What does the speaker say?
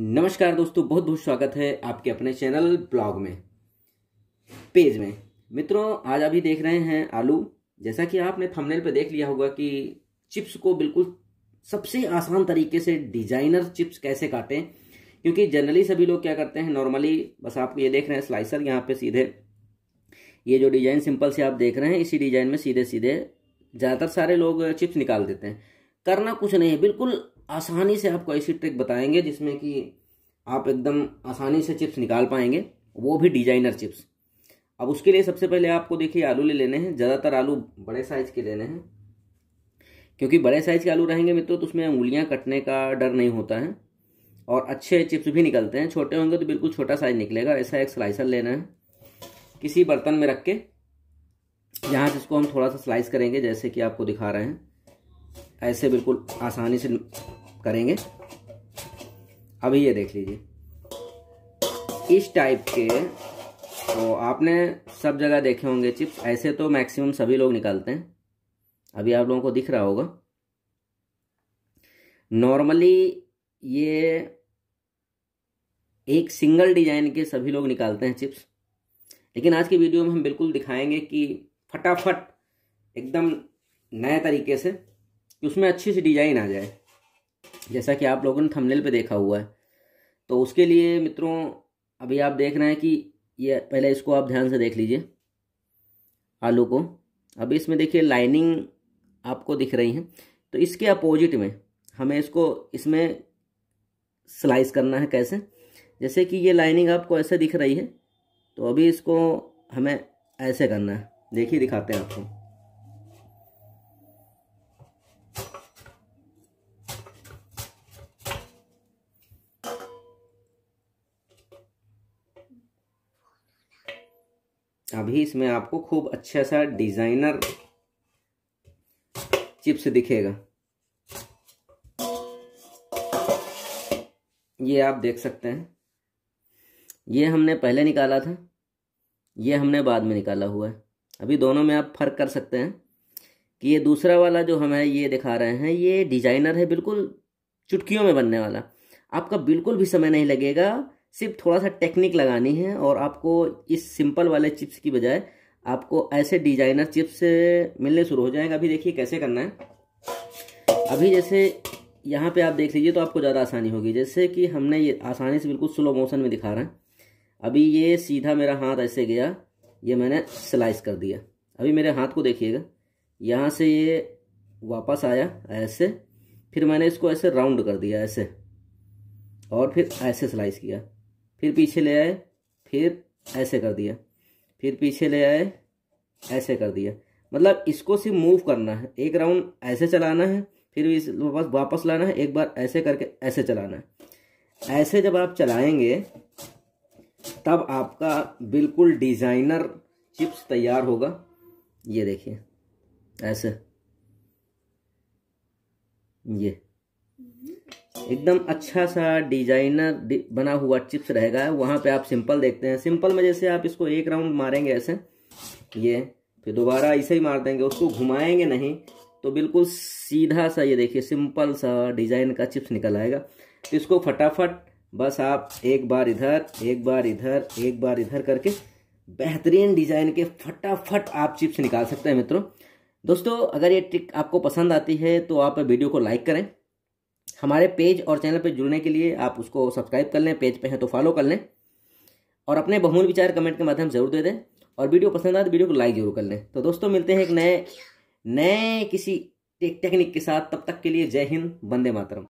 नमस्कार दोस्तों बहुत बहुत स्वागत है आपके अपने चैनल ब्लॉग में पेज में मित्रों आज अभी देख रहे हैं आलू जैसा कि आपने थंबनेल पर देख लिया होगा कि चिप्स को बिल्कुल सबसे आसान तरीके से डिजाइनर चिप्स कैसे काटें क्योंकि जनरली सभी लोग क्या करते हैं नॉर्मली बस आप ये देख रहे हैं स्लाइसर यहाँ पे सीधे ये जो डिजाइन सिंपल से आप देख रहे हैं इसी डिजाइन में सीधे सीधे ज़्यादातर सारे लोग चिप्स निकाल देते हैं करना कुछ नहीं है बिल्कुल आसानी से आपको ऐसी ट्रिक बताएंगे जिसमें कि आप एकदम आसानी से चिप्स निकाल पाएंगे वो भी डिजाइनर चिप्स अब उसके लिए सबसे पहले आपको देखिए आलू ले लेने हैं ज़्यादातर आलू बड़े साइज़ के लेने हैं क्योंकि बड़े साइज़ के आलू रहेंगे मित्रों तो उसमें उंगलियाँ कटने का डर नहीं होता है और अच्छे चिप्स भी निकलते हैं छोटे होंगे तो बिल्कुल छोटा साइज निकलेगा ऐसा एक स्लाइसर लेना है किसी बर्तन में रख के यहाँ से इसको हम थोड़ा सा स्लाइस करेंगे जैसे कि आपको दिखा रहे हैं ऐसे बिल्कुल आसानी से करेंगे अभी ये देख लीजिए इस टाइप के तो आपने सब जगह देखे होंगे चिप्स ऐसे तो मैक्सिमम सभी लोग निकालते हैं अभी आप लोगों को दिख रहा होगा नॉर्मली ये एक सिंगल डिजाइन के सभी लोग निकालते हैं चिप्स लेकिन आज की वीडियो में हम बिल्कुल दिखाएंगे कि फटाफट एकदम नए तरीके से कि उसमें अच्छी सी डिज़ाइन आ जाए जैसा कि आप लोगों ने थंबनेल पे देखा हुआ है तो उसके लिए मित्रों अभी आप देख रहे हैं कि ये पहले इसको आप ध्यान से देख लीजिए आलू को अभी इसमें देखिए लाइनिंग आपको दिख रही है तो इसके अपोजिट में हमें इसको इसमें स्लाइस करना है कैसे जैसे कि ये लाइनिंग आपको ऐसे दिख रही है तो अभी इसको हमें ऐसे करना है देखिए दिखाते हैं आपको अभी इसमें आपको खूब अच्छा सा डिज़ाइनर चिप्स दिखेगा ये आप देख सकते हैं ये हमने पहले निकाला था ये हमने बाद में निकाला हुआ है अभी दोनों में आप फर्क कर सकते हैं कि ये दूसरा वाला जो हमें ये दिखा रहे हैं ये डिजाइनर है बिल्कुल चुटकियों में बनने वाला आपका बिल्कुल भी समय नहीं लगेगा सिर्फ थोड़ा सा टेक्निक लगानी है और आपको इस सिंपल वाले चिप्स की बजाय आपको ऐसे डिजाइनर चिप्स मिलने शुरू हो जाएंगे अभी देखिए कैसे करना है अभी जैसे यहाँ पे आप देख लीजिए तो आपको ज़्यादा आसानी होगी जैसे कि हमने ये आसानी से बिल्कुल स्लो मोशन में दिखा रहे हैं अभी ये सीधा मेरा हाथ ऐसे गया ये मैंने स्लाइस कर दिया अभी मेरे हाथ को देखिएगा यहाँ से ये वापस आया ऐसे फिर मैंने इसको ऐसे राउंड कर दिया ऐसे और फिर ऐसे स्लाइस किया फिर पीछे ले आए फिर ऐसे कर दिया फिर पीछे ले आए ऐसे कर दिया मतलब इसको सिर्फ मूव करना है एक राउंड ऐसे चलाना है फिर इस वापस वापस लाना है एक बार ऐसे करके ऐसे चलाना है ऐसे जब आप चलाएंगे तब आपका बिल्कुल डिज़ाइनर चिप्स तैयार होगा ये देखिए ऐसे ये एकदम अच्छा सा डिजाइनर बना हुआ चिप्स रहेगा वहाँ पे आप सिंपल देखते हैं सिंपल में जैसे आप इसको एक राउंड मारेंगे ऐसे ये फिर दोबारा इसे ही मार देंगे उसको घुमाएंगे नहीं तो बिल्कुल सीधा सा ये देखिए सिंपल सा डिज़ाइन का चिप्स निकल आएगा तो इसको फटाफट बस आप एक बार इधर एक बार इधर एक बार इधर करके बेहतरीन डिज़ाइन के फटाफट आप चिप्स निकाल सकते हैं मित्रों दोस्तों अगर ये ट्रिक आपको पसंद आती है तो आप वीडियो को लाइक करें हमारे पेज और चैनल पर जुड़ने के लिए आप उसको सब्सक्राइब कर लें पेज पर हैं तो फॉलो कर लें और अपने बहुमूल विचार कमेंट के माध्यम जरूर दे दें और वीडियो पसंद आए तो वीडियो को लाइक जरूर कर लें तो दोस्तों मिलते हैं एक नए नए किसी टेक्निक के साथ तब तक के लिए जय हिंद वंदे मातरम